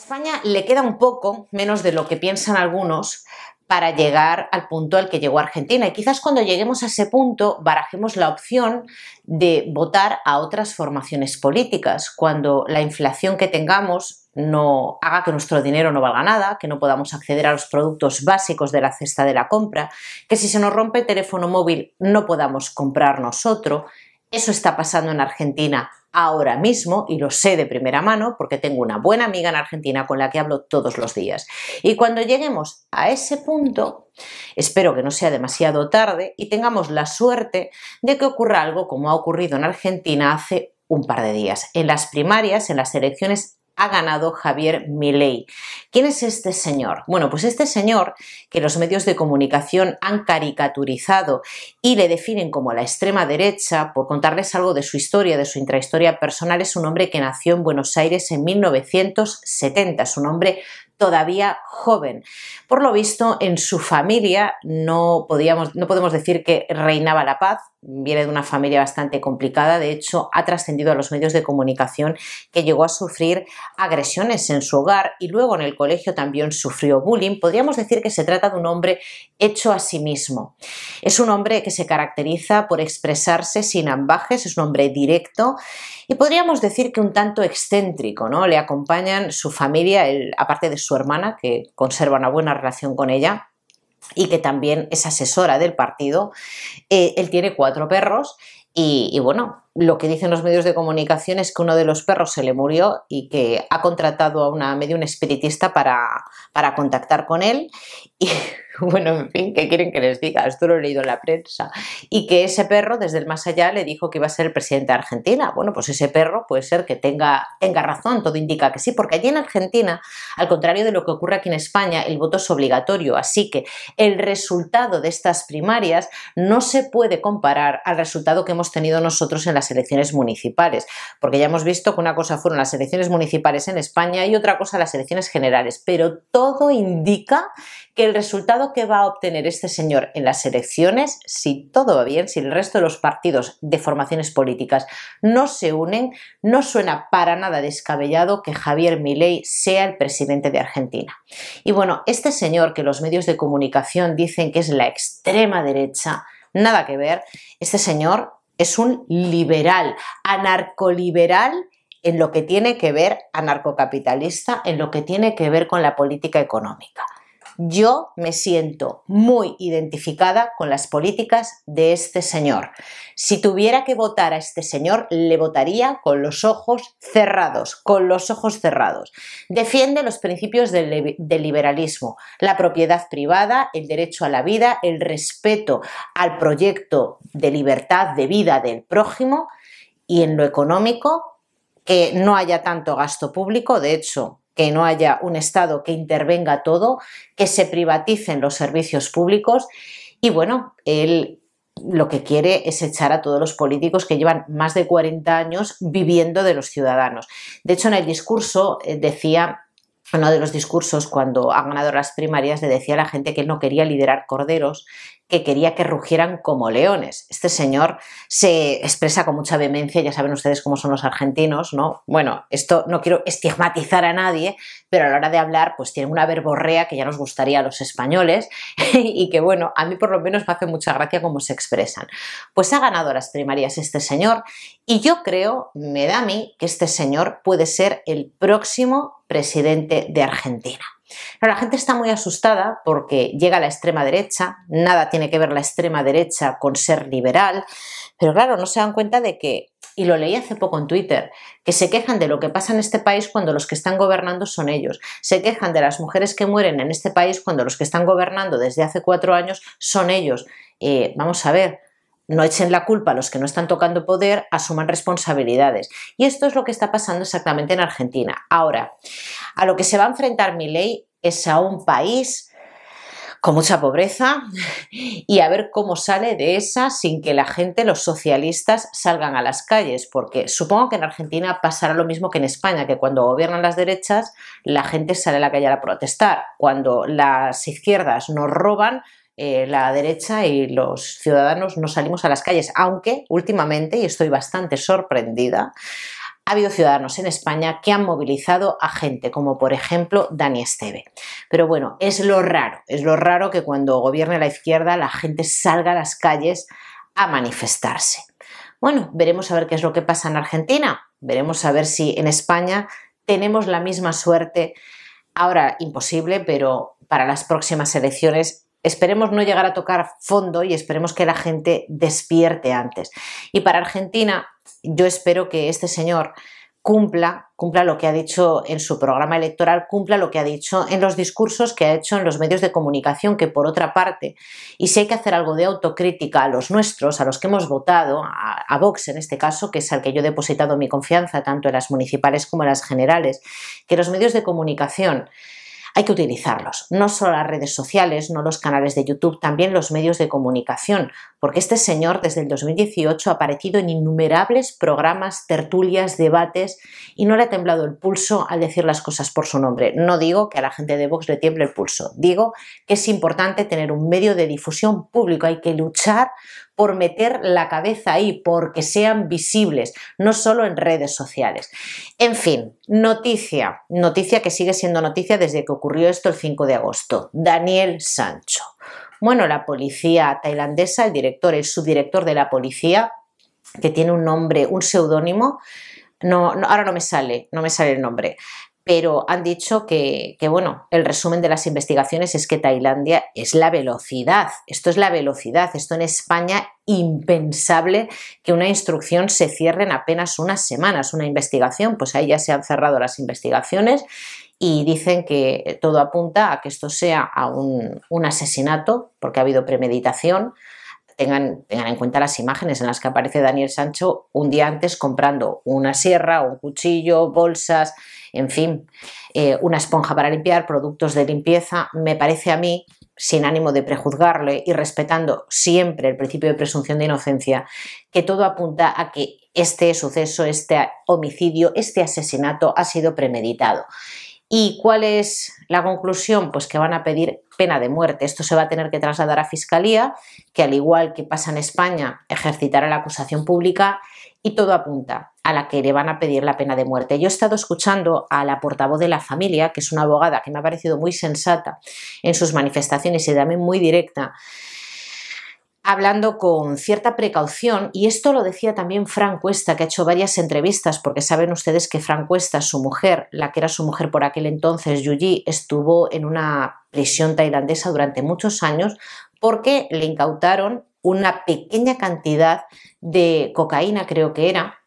España le queda un poco, menos de lo que piensan algunos, para llegar al punto al que llegó Argentina. Y quizás cuando lleguemos a ese punto barajemos la opción de votar a otras formaciones políticas, cuando la inflación que tengamos no haga que nuestro dinero no valga nada, que no podamos acceder a los productos básicos de la cesta de la compra, que si se nos rompe el teléfono móvil no podamos comprar nosotros, eso está pasando en Argentina ahora mismo y lo sé de primera mano porque tengo una buena amiga en Argentina con la que hablo todos los días. Y cuando lleguemos a ese punto, espero que no sea demasiado tarde y tengamos la suerte de que ocurra algo como ha ocurrido en Argentina hace un par de días. En las primarias, en las elecciones ha ganado Javier Milei. ¿Quién es este señor? Bueno, pues este señor que los medios de comunicación han caricaturizado y le definen como la extrema derecha, por contarles algo de su historia, de su intrahistoria personal, es un hombre que nació en Buenos Aires en 1970, es un hombre todavía joven. Por lo visto, en su familia no, no podemos decir que reinaba la paz, viene de una familia bastante complicada, de hecho ha trascendido a los medios de comunicación que llegó a sufrir agresiones en su hogar y luego en el colegio también sufrió bullying. Podríamos decir que se trata de un hombre hecho a sí mismo. Es un hombre que se caracteriza por expresarse sin ambajes, es un hombre directo y podríamos decir que un tanto excéntrico, ¿no? Le acompañan su familia, aparte de su su hermana, que conserva una buena relación con ella y que también es asesora del partido. Eh, él tiene cuatro perros y, bueno, lo que dicen los medios de comunicación es que uno de los perros se le murió y que ha contratado a una medio un espiritista para, para contactar con él. Y Bueno, en fin, ¿qué quieren que les diga? Esto lo he leído en la prensa. Y que ese perro desde el más allá le dijo que iba a ser el presidente de Argentina. Bueno, pues ese perro puede ser que tenga, razón, todo indica que sí, porque allí en Argentina, al contrario de lo que ocurre aquí en España, el voto es obligatorio. Así que el resultado de estas primarias no se puede comparar al resultado que hemos tenido nosotros en las elecciones municipales, porque ya hemos visto que una cosa fueron las elecciones municipales en España y otra cosa las elecciones generales, pero todo indica que el resultado que va a obtener este señor en las elecciones, si todo va bien, si el resto de los partidos de formaciones políticas no se unen, no suena para nada descabellado que Javier Milei sea el presidente de Argentina. Y bueno, este señor que los medios de comunicación dicen que es la extrema derecha, nada que ver, este señor es un liberal, anarcoliberal en lo que tiene que ver anarcocapitalista, en lo que tiene que ver con la política económica. Yo me siento muy identificada con las políticas de este señor. Si tuviera que votar a este señor, le votaría con los ojos cerrados, con los ojos cerrados. Defiende los principios del, del liberalismo, la propiedad privada, el derecho a la vida, el respeto al proyecto de libertad de vida del prójimo y en lo económico que no haya tanto gasto público, de hecho que no haya un Estado que intervenga todo, que se privaticen los servicios públicos y bueno, él lo que quiere es echar a todos los políticos que llevan más de 40 años viviendo de los ciudadanos. De hecho, en el discurso eh, decía uno de los discursos cuando ha ganado las primarias le decía a la gente que él no quería liderar corderos, que quería que rugieran como leones. Este señor se expresa con mucha vehemencia, ya saben ustedes cómo son los argentinos, ¿no? Bueno, esto no quiero estigmatizar a nadie, pero a la hora de hablar pues tiene una verborrea que ya nos gustaría a los españoles y que bueno, a mí por lo menos me hace mucha gracia cómo se expresan. Pues ha ganado las primarias este señor y yo creo, me da a mí, que este señor puede ser el próximo presidente de Argentina la gente está muy asustada porque llega a la extrema derecha, nada tiene que ver la extrema derecha con ser liberal, pero claro, no se dan cuenta de que, y lo leí hace poco en Twitter, que se quejan de lo que pasa en este país cuando los que están gobernando son ellos, se quejan de las mujeres que mueren en este país cuando los que están gobernando desde hace cuatro años son ellos. Eh, vamos a ver, no echen la culpa a los que no están tocando poder, asuman responsabilidades. Y esto es lo que está pasando exactamente en Argentina. Ahora, a lo que se va a enfrentar mi ley es a un país con mucha pobreza y a ver cómo sale de esa sin que la gente, los socialistas, salgan a las calles, porque supongo que en Argentina pasará lo mismo que en España, que cuando gobiernan las derechas la gente sale a la calle a protestar, cuando las izquierdas nos roban, eh, la derecha y los ciudadanos no salimos a las calles, aunque últimamente, y estoy bastante sorprendida, ha habido ciudadanos en España que han movilizado a gente, como por ejemplo Dani Esteve. Pero bueno, es lo raro, es lo raro que cuando gobierne la izquierda la gente salga a las calles a manifestarse. Bueno, veremos a ver qué es lo que pasa en Argentina, veremos a ver si en España tenemos la misma suerte, ahora imposible, pero para las próximas elecciones Esperemos no llegar a tocar fondo y esperemos que la gente despierte antes. Y para Argentina, yo espero que este señor cumpla, cumpla lo que ha dicho en su programa electoral, cumpla lo que ha dicho en los discursos que ha hecho en los medios de comunicación, que por otra parte, y si hay que hacer algo de autocrítica a los nuestros, a los que hemos votado, a, a Vox en este caso, que es al que yo he depositado mi confianza, tanto en las municipales como en las generales, que los medios de comunicación hay que utilizarlos, no solo las redes sociales, no los canales de YouTube, también los medios de comunicación, porque este señor desde el 2018 ha aparecido en innumerables programas, tertulias, debates y no le ha temblado el pulso al decir las cosas por su nombre. No digo que a la gente de Vox le tiemble el pulso, digo que es importante tener un medio de difusión público, hay que luchar por meter la cabeza ahí, porque sean visibles, no solo en redes sociales. En fin, noticia, noticia que sigue siendo noticia desde que ocurrió esto el 5 de agosto. Daniel Sancho bueno, la policía tailandesa, el director, el subdirector de la policía, que tiene un nombre, un seudónimo, no, ahora no me sale, no me sale el nombre, pero han dicho que, que, bueno, el resumen de las investigaciones es que Tailandia es la velocidad, esto es la velocidad, esto en España impensable que una instrucción se cierre en apenas unas semanas, una investigación, pues ahí ya se han cerrado las investigaciones y dicen que todo apunta a que esto sea un, asesinato, porque ha habido premeditación. Tengan, en cuenta las imágenes en las que aparece Daniel Sancho un día antes comprando una sierra, un cuchillo, bolsas, en fin, eh, una esponja para limpiar, productos de limpieza. Me parece a mí, sin ánimo de prejuzgarle y respetando siempre el principio de presunción de inocencia, que todo apunta a que este suceso, este homicidio, este asesinato ha sido premeditado ¿Y cuál es la conclusión? Pues que van a pedir pena de muerte. Esto se va a tener que trasladar a Fiscalía, que al igual que pasa en España, ejercitará la acusación pública y todo apunta a la que le van a pedir la pena de muerte. Yo he estado escuchando a la portavoz de la familia, que es una abogada que me ha parecido muy sensata en sus manifestaciones y también muy directa, hablando con cierta precaución, y esto lo decía también Fran Cuesta, que ha hecho varias entrevistas, porque saben ustedes que Fran Cuesta, su mujer, la que era su mujer por aquel entonces, Yuji, estuvo en una prisión tailandesa durante muchos años porque le incautaron una pequeña cantidad de cocaína, creo que era,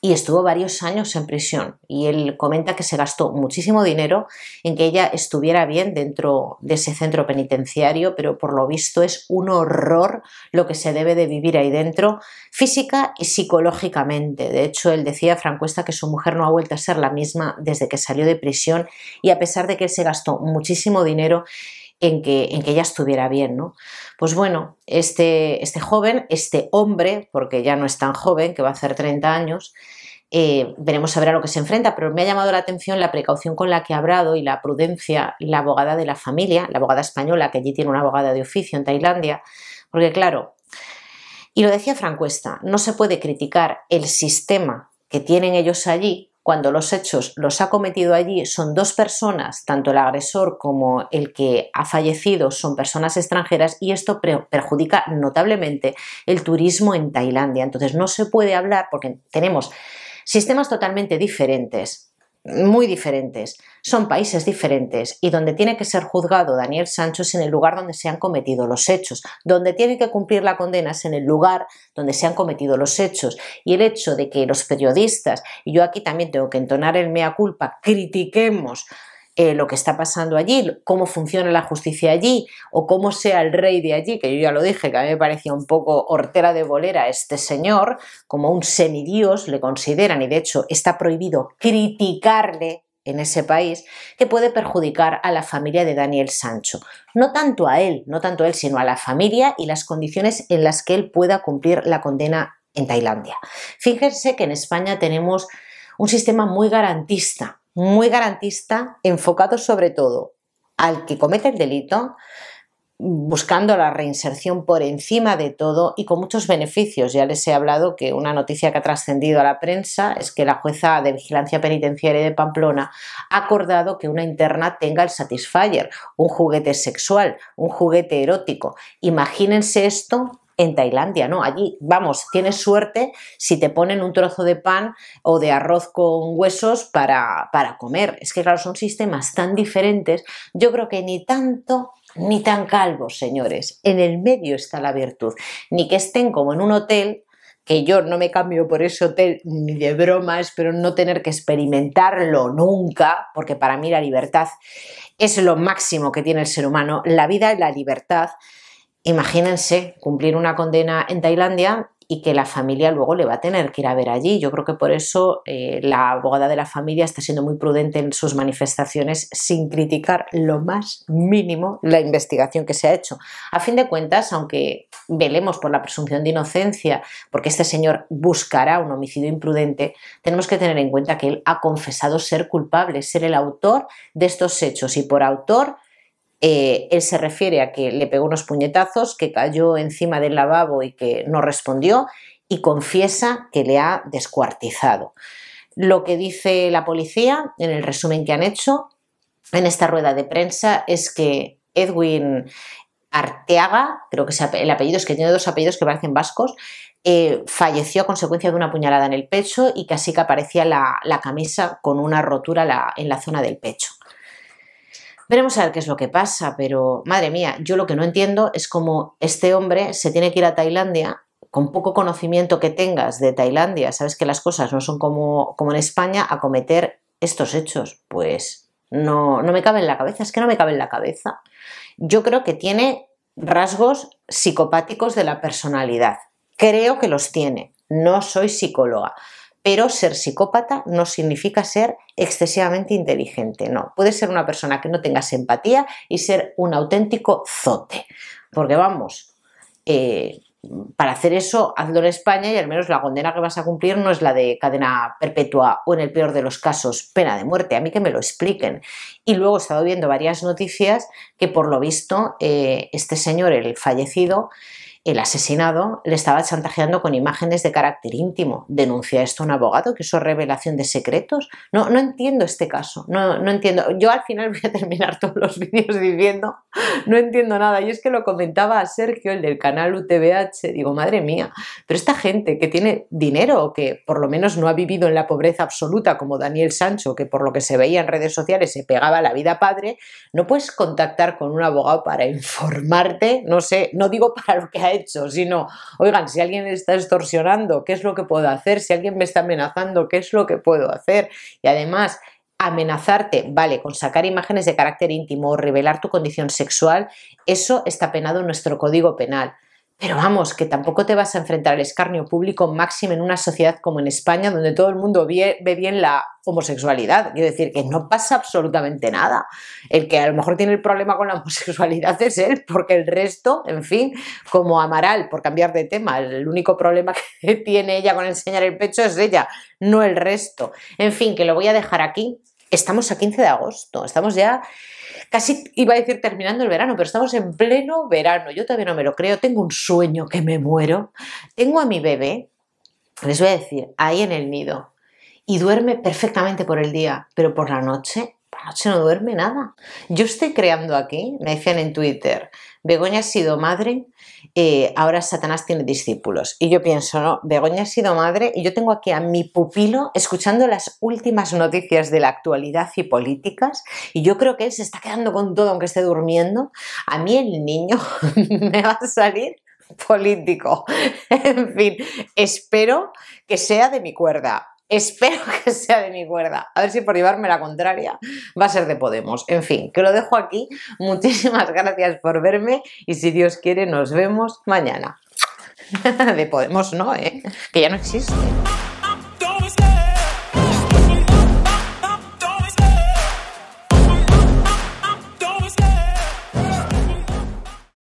y estuvo varios años en prisión. Y él comenta que se gastó muchísimo dinero en que ella estuviera bien dentro de ese centro penitenciario, pero por lo visto es un horror lo que se debe de vivir ahí dentro, física y psicológicamente. De hecho, él decía, Franco que su mujer no ha vuelto a ser la misma desde que salió de prisión y a pesar de que se gastó muchísimo dinero, en que, en que ella estuviera bien, ¿no? Pues bueno, este, este joven, este hombre, porque ya no es tan joven, que va a hacer 30 años, eh, veremos a ver a lo que se enfrenta, pero me ha llamado la atención la precaución con la que ha hablado y la prudencia la abogada de la familia, la abogada española, que allí tiene una abogada de oficio en Tailandia, porque claro, y lo decía Francuesta, no se puede criticar el sistema que tienen ellos allí cuando los hechos los ha cometido allí son dos personas, tanto el agresor como el que ha fallecido son personas extranjeras y esto perjudica notablemente el turismo en Tailandia. Entonces no se puede hablar porque tenemos sistemas totalmente diferentes muy diferentes. Son países diferentes y donde tiene que ser juzgado Daniel Sancho es en el lugar donde se han cometido los hechos. Donde tiene que cumplir la condena es en el lugar donde se han cometido los hechos. Y el hecho de que los periodistas, y yo aquí también tengo que entonar el mea culpa, critiquemos eh, lo que está pasando allí, cómo funciona la justicia allí o cómo sea el rey de allí, que yo ya lo dije, que a mí me parecía un poco hortera de bolera este señor, como un semidios le consideran y de hecho está prohibido criticarle en ese país que puede perjudicar a la familia de Daniel Sancho. No tanto a él, no tanto a él, sino a la familia y las condiciones en las que él pueda cumplir la condena en Tailandia. Fíjense que en España tenemos un sistema muy garantista, muy garantista, enfocado sobre todo al que comete el delito, buscando la reinserción por encima de todo y con muchos beneficios. Ya les he hablado que una noticia que ha trascendido a la prensa es que la jueza de vigilancia penitenciaria de Pamplona ha acordado que una interna tenga el satisfier un juguete sexual, un juguete erótico. Imagínense esto en Tailandia, ¿no? Allí, vamos, tienes suerte si te ponen un trozo de pan o de arroz con huesos para, para comer. Es que, claro, son sistemas tan diferentes. Yo creo que ni tanto ni tan calvos, señores. En el medio está la virtud. Ni que estén como en un hotel que yo no me cambio por ese hotel ni de broma, espero no tener que experimentarlo nunca, porque para mí la libertad es lo máximo que tiene el ser humano, la vida y la libertad, Imagínense cumplir una condena en Tailandia y que la familia luego le va a tener que ir a ver allí. Yo creo que por eso eh, la abogada de la familia está siendo muy prudente en sus manifestaciones sin criticar lo más mínimo la investigación que se ha hecho. A fin de cuentas, aunque velemos por la presunción de inocencia, porque este señor buscará un homicidio imprudente, tenemos que tener en cuenta que él ha confesado ser culpable, ser el autor de estos hechos y por autor eh, él se refiere a que le pegó unos puñetazos, que cayó encima del lavabo y que no respondió y confiesa que le ha descuartizado. Lo que dice la policía en el resumen que han hecho en esta rueda de prensa es que Edwin Arteaga, creo que el apellido es que tiene dos apellidos que parecen vascos, eh, falleció a consecuencia de una puñalada en el pecho y casi que aparecía la, camisa con una rotura en la zona del pecho. Veremos a ver qué es lo que pasa, pero madre mía, yo lo que no entiendo es cómo este hombre se tiene que ir a Tailandia con poco conocimiento que tengas de Tailandia, sabes que las cosas no son como, como en España, a cometer estos hechos. Pues no, no me cabe en la cabeza, es que no me cabe en la cabeza. Yo creo que tiene rasgos psicopáticos de la personalidad. Creo que los tiene. No soy psicóloga pero ser psicópata no significa ser excesivamente inteligente, no. Puede ser una persona que no tenga empatía y ser un auténtico zote, porque vamos, eh, para hacer eso, hazlo en España y al menos la condena que vas a cumplir no es la de cadena perpetua o en el peor de los casos pena de muerte, a mí que me lo expliquen. Y luego he estado viendo varias noticias que por lo visto eh, este señor, el fallecido, el asesinado le estaba chantajeando con imágenes de carácter íntimo. ¿Denuncia esto un abogado? ¿Que eso revelación de secretos? No, no entiendo este caso, no, no entiendo. Yo al final voy a terminar todos los vídeos diciendo, no entiendo nada. Y es que lo comentaba a Sergio, el del canal UTBH, digo, madre mía, pero esta gente que tiene dinero o que por lo menos no ha vivido en la pobreza absoluta como Daniel Sancho, que por lo que se veía en redes sociales se pegaba la vida padre, no puedes contactar con un abogado para informarte, no sé, no digo para lo que ha sino, oigan, si alguien está extorsionando, ¿qué es lo que puedo hacer? Si alguien me está amenazando, ¿qué es lo que puedo hacer? Y además, amenazarte, vale, con sacar imágenes de carácter íntimo o revelar tu condición sexual, eso está penado en nuestro código penal. Pero vamos, que tampoco te vas a enfrentar al escarnio público máximo en una sociedad como en España, donde todo el mundo ve, bien la homosexualidad. Quiero decir que no pasa absolutamente nada. El que a lo mejor tiene el problema con la homosexualidad es él, porque el resto, en fin, como Amaral, por cambiar de tema, el único problema que tiene ella con enseñar el pecho es ella, no el resto. En fin, que lo voy a dejar aquí Estamos a 15 de agosto, estamos ya casi, iba a decir terminando el verano, pero estamos en pleno verano, yo todavía no me lo creo, tengo un sueño que me muero, tengo a mi bebé, les voy a decir, ahí en el nido, y duerme perfectamente por el día, pero por la noche noche ah, no duerme nada. Yo estoy creando aquí, me decían en Twitter, Begoña ha sido madre, eh, ahora Satanás tiene discípulos. Y yo pienso, no, Begoña ha sido madre y yo tengo aquí a mi pupilo escuchando las últimas noticias de la actualidad y políticas y yo creo que él se está quedando con todo aunque esté durmiendo. A mí el niño me va a salir político. en fin, espero que sea de mi cuerda. Espero que sea de mi cuerda. A ver si por llevarme la contraria va a ser de Podemos. En fin, que lo dejo aquí. Muchísimas gracias por verme y si Dios quiere nos vemos mañana. De Podemos no, ¿eh? Que ya no existe.